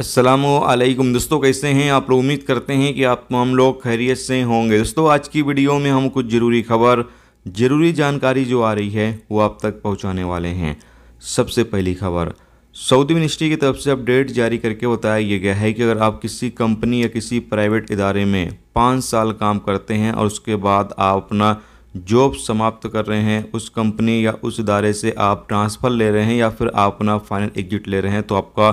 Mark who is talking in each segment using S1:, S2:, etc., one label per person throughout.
S1: असलकुम दोस्तों कैसे हैं आप लोग उम्मीद करते हैं कि आप तमाम लोग खैरियत से होंगे दोस्तों आज की वीडियो में हम कुछ ज़रूरी खबर ज़रूरी जानकारी जो आ रही है वो आप तक पहुंचाने वाले हैं सबसे पहली खबर सऊदी मिनिस्ट्री की तरफ से अपडेट जारी करके बताया गया है कि अगर आप किसी कंपनी या किसी प्राइवेट इदारे में पाँच साल काम करते हैं और उसके बाद आप अपना जॉब समाप्त कर रहे हैं उस कंपनी या उस इदारे से आप ट्रांसफ़र ले रहे हैं या फिर आप अपना फाइनल एग्जिट ले रहे हैं तो आपका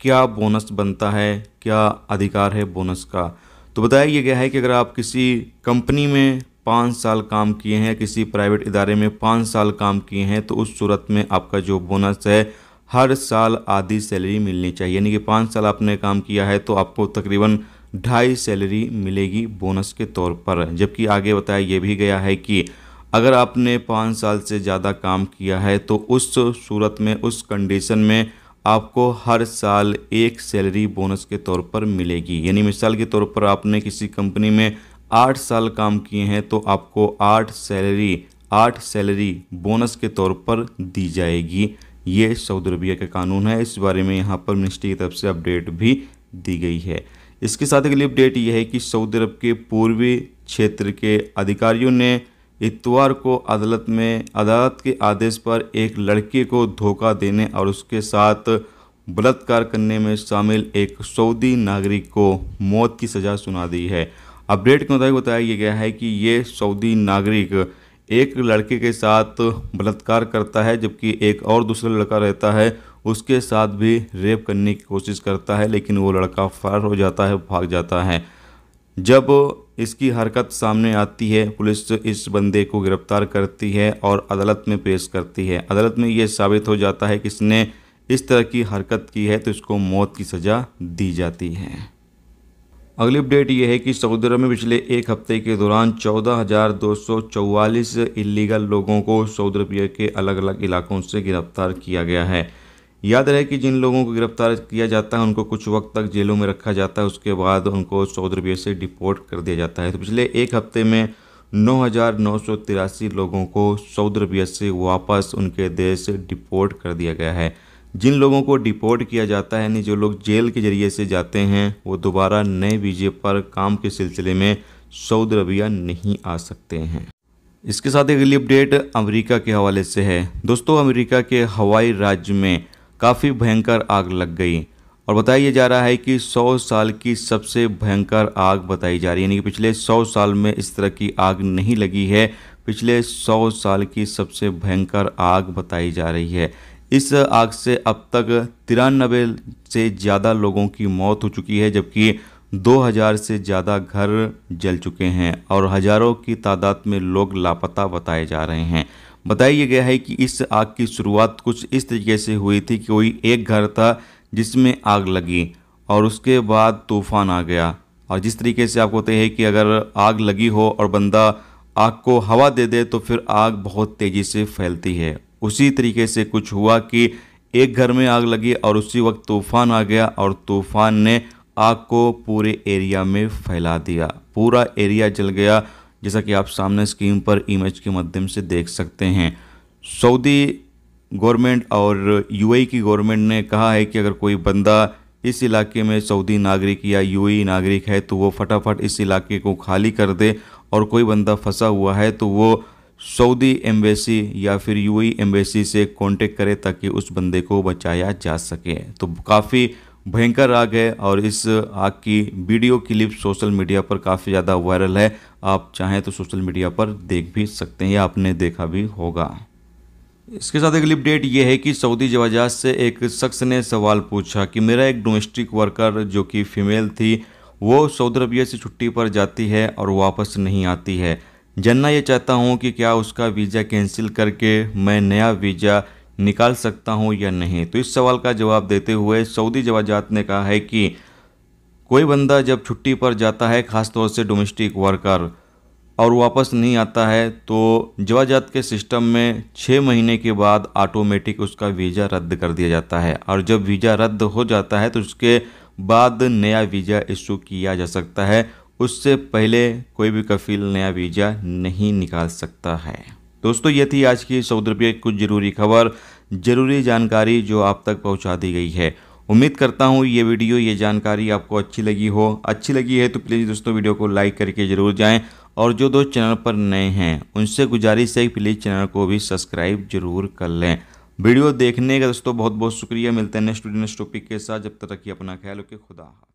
S1: क्या बोनस बनता है क्या अधिकार है बोनस का तो बताया ये गया है कि अगर आप किसी कंपनी में पाँच साल काम किए हैं किसी प्राइवेट इदारे में पाँच साल काम किए हैं तो उस सूरत में आपका जो बोनस है हर साल आधी सैलरी मिलनी चाहिए यानी कि पाँच साल आपने काम किया है तो आपको तकरीबन ढाई सैलरी मिलेगी बोनस के तौर पर जबकि आगे बताया ये भी गया है कि अगर आपने पाँच साल से ज़्यादा काम किया है तो उस सूरत में उस कंडीशन में आपको हर साल एक सैलरी बोनस के तौर पर मिलेगी यानी मिसाल के तौर पर आपने किसी कंपनी में आठ साल काम किए हैं तो आपको आठ सैलरी आठ सैलरी बोनस के तौर पर दी जाएगी ये सऊदी अरबिया का कानून है इस बारे में यहाँ पर मिनिस्ट्री की तरफ से अपडेट भी दी गई है इसके साथ अगली अपडेट यह है कि सऊदी अरब के पूर्वी क्षेत्र के अधिकारियों ने इतवार को अदालत में अदालत के आदेश पर एक लड़के को धोखा देने और उसके साथ बलात्कार करने में शामिल एक सऊदी नागरिक को मौत की सज़ा सुना दी है अपडेट के मुताबिक बताया गया है कि ये सऊदी नागरिक एक लड़के के साथ बलात्कार करता है जबकि एक और दूसरा लड़का रहता है उसके साथ भी रेप करने की कोशिश करता है लेकिन वो लड़का फरार हो जाता है भाग जाता है जब इसकी हरकत सामने आती है पुलिस इस बंदे को गिरफ्तार करती है और अदालत में पेश करती है अदालत में ये साबित हो जाता है कि इसने इस तरह की हरकत की है तो इसको मौत की सज़ा दी जाती है अगली अपडेट ये है कि सऊदी अरब में पिछले एक हफ्ते के दौरान चौदह हज़ार दो सौ चौवालीस इलीगल लोगों को सऊदी अरबिया के अलग अलग इलाकों से गिरफ्तार किया गया है याद रहे कि जिन लोगों को गिरफ्तार किया जाता है उनको कुछ वक्त तक जेलों में रखा जाता है उसके बाद उनको सऊदी अरबिया से डिपोर्ट कर दिया जाता है तो पिछले एक हफ्ते में नौ लोगों को सऊदी अरबिया से वापस उनके देश डिपोर्ट कर दिया गया है जिन लोगों को डिपोर्ट किया जाता है यानी जो लोग जेल के ज़रिए से जाते हैं वो दोबारा नए वीजे पर काम के सिलसिले में सऊदी अरबिया नहीं आ सकते हैं इसके साथ एक अगली अपडेट अमेरिका के हवाले से है दोस्तों अमेरिका के हवाई राज्य में काफ़ी भयंकर आग लग गई और बताया जा रहा है कि 100 साल की सबसे भयंकर आग बताई जा रही है यानी कि पिछले 100 साल में इस तरह की आग नहीं लगी है पिछले 100 साल की सबसे भयंकर आग बताई जा रही है इस आग से अब तक तिरानबे से ज़्यादा लोगों की मौत हो चुकी है जबकि 2000 से ज़्यादा घर जल चुके हैं और हज़ारों की तादाद में लोग लापता बताए जा रहे हैं बताया गया है कि इस आग की शुरुआत कुछ इस तरीके से हुई थी कि कोई एक घर था जिसमें आग लगी और उसके बाद तूफान आ गया और जिस तरीके से आपको होते हैं कि अगर आग लगी हो और बंदा आग को हवा दे दे तो फिर आग बहुत तेज़ी से फैलती है उसी तरीके से कुछ हुआ कि एक घर में आग लगी और उसी वक्त तूफान आ गया और तूफान ने आग को पूरे एरिया में फैला दिया पूरा एरिया जल गया जैसा कि आप सामने स्क्रीन पर इमेज के माध्यम से देख सकते हैं सऊदी गवर्नमेंट और यूएई की गवर्नमेंट ने कहा है कि अगर कोई बंदा इस इलाके में सऊदी नागरिक या यूएई नागरिक है तो वो फटाफट इस इलाके को खाली कर दे और कोई बंदा फंसा हुआ है तो वो सऊदी एम्बेसी या फिर यूएई एम्बेसी से कांटेक्ट करे ताकि उस बंदे को बचाया जा सके तो काफ़ी भयंकर आग है और इस आग की वीडियो क्लिप सोशल मीडिया पर काफ़ी ज़्यादा वायरल है आप चाहें तो सोशल मीडिया पर देख भी सकते हैं या आपने देखा भी होगा इसके साथ अगली अपडेट ये है कि सऊदी जवाजात से एक शख्स ने सवाल पूछा कि मेरा एक डोमेस्टिक वर्कर जो कि फीमेल थी वो सऊदी अरबिया से छुट्टी पर जाती है और वापस नहीं आती है जानना ये चाहता हूँ कि क्या उसका वीज़ा कैंसिल करके मैं नया वीज़ा निकाल सकता हूं या नहीं तो इस सवाल का जवाब देते हुए सऊदी जवाजात ने कहा है कि कोई बंदा जब छुट्टी पर जाता है ख़ासतौर से डोमेस्टिक वर्कर और वापस नहीं आता है तो जवाजात के सिस्टम में छः महीने के बाद ऑटोमेटिक उसका वीज़ा रद्द कर दिया जाता है और जब वीज़ा रद्द हो जाता है तो उसके बाद नया वीज़ा इशू किया जा सकता है उससे पहले कोई भी कफील नया वीज़ा नहीं निकाल सकता है दोस्तों ये थी आज की सऊद रुपये की कुछ ज़रूरी खबर ज़रूरी जानकारी जो आप तक पहुंचा दी गई है उम्मीद करता हूँ ये वीडियो ये जानकारी आपको अच्छी लगी हो अच्छी लगी है तो प्लीज़ दोस्तों वीडियो को लाइक करके ज़रूर जाएं और जो दोस्त चैनल पर नए हैं उनसे गुजारिश है प्लीज़ चैनल को भी सब्सक्राइब जरूर कर लें वीडियो देखने का दोस्तों बहुत बहुत शुक्रिया मिलते हैं नेक्स्ट नेक्स्ट टॉपिक के साथ जब तक रखिए अपना ख्याल रखिए खुदा